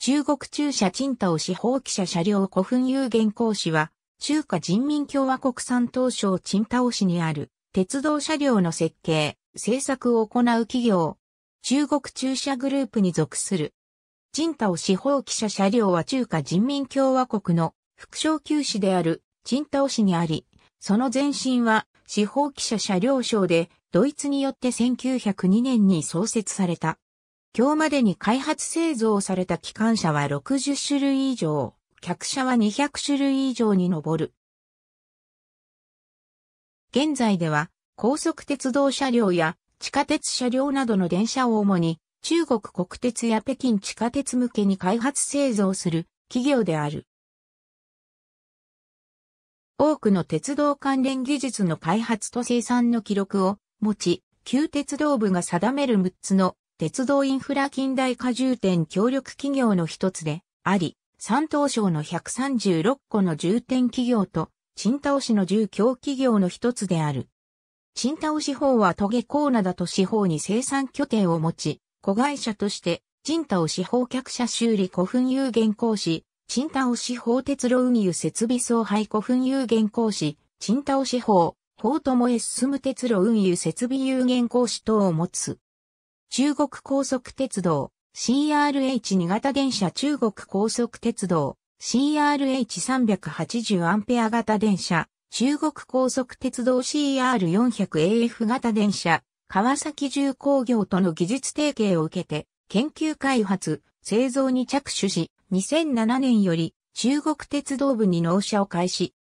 中国中車陳を司法記者車両古墳有限公司は、中華人民共和国山東省陳島市にある鉄道車両の設計、製作を行う企業、中国中車グループに属する。陳を司法記者車両は中華人民共和国の副省級市である陳島市にあり、その前身は司法記者車両省でドイツによって1902年に創設された。今日までに開発製造された機関車は60種類以上、客車は200種類以上に上る。現在では、高速鉄道車両や地下鉄車両などの電車を主に中国国鉄や北京地下鉄向けに開発製造する企業である。多くの鉄道関連技術の開発と生産の記録を持ち、旧鉄道部が定める6つの鉄道インフラ近代化重点協力企業の一つであり、山東省の136個の重点企業と、陳田市の重強企業の一つである。陳田市法は都下ー灘と市方に生産拠点を持ち、子会社として、陳田市法客車修理古墳有限公師、陳田市法鉄路運輸設備総廃古墳有限公師、陳田市法、法友へ進む鉄路運輸設備有限公師等を持つ。中国高速鉄道、CRH 新型電車中国高速鉄道、CRH380 アンペア型電車、中国高速鉄道 CR400AF 型電車、川崎重工業との技術提携を受けて、研究開発、製造に着手し、2007年より中国鉄道部に納車を開始。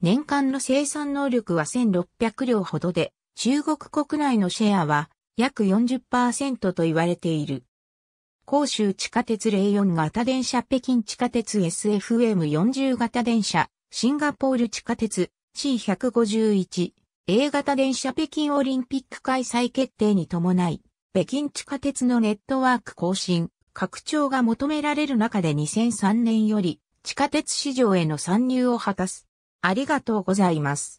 年間の生産能力は1600両ほどで、中国国内のシェアは約40%と言われている。甲州地下鉄04型電車北京地下鉄 SFM40 型電車、シンガポール地下鉄 C151、A 型電車北京オリンピック開催決定に伴い、北京地下鉄のネットワーク更新、拡張が求められる中で2003年より地下鉄市場への参入を果たす。ありがとうございます。